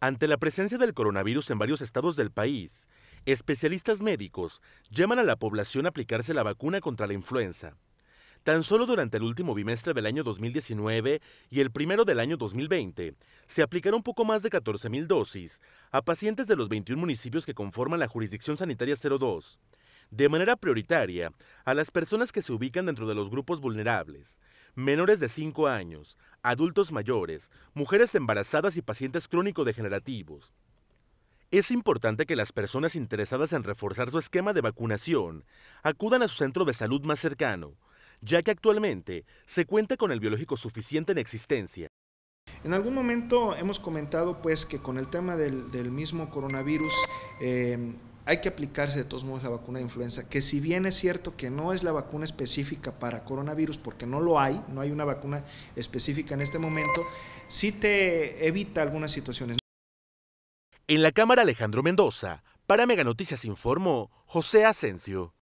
Ante la presencia del coronavirus en varios estados del país, especialistas médicos llaman a la población a aplicarse la vacuna contra la influenza. Tan solo durante el último bimestre del año 2019 y el primero del año 2020, se aplicaron poco más de 14.000 dosis a pacientes de los 21 municipios que conforman la jurisdicción sanitaria 02, de manera prioritaria a las personas que se ubican dentro de los grupos vulnerables, menores de 5 años, adultos mayores, mujeres embarazadas y pacientes crónico-degenerativos. Es importante que las personas interesadas en reforzar su esquema de vacunación acudan a su centro de salud más cercano, ya que actualmente se cuenta con el biológico suficiente en existencia. En algún momento hemos comentado pues que con el tema del, mismo coronavirus eh, hay que aplicarse de todos modos la vacuna de influenza, que si bien es cierto que no es la vacuna específica para coronavirus, porque no lo hay, no hay una vacuna específica en este momento, sí te evita algunas situaciones. En la Cámara Alejandro Mendoza, para Mega Noticias informó José Asensio.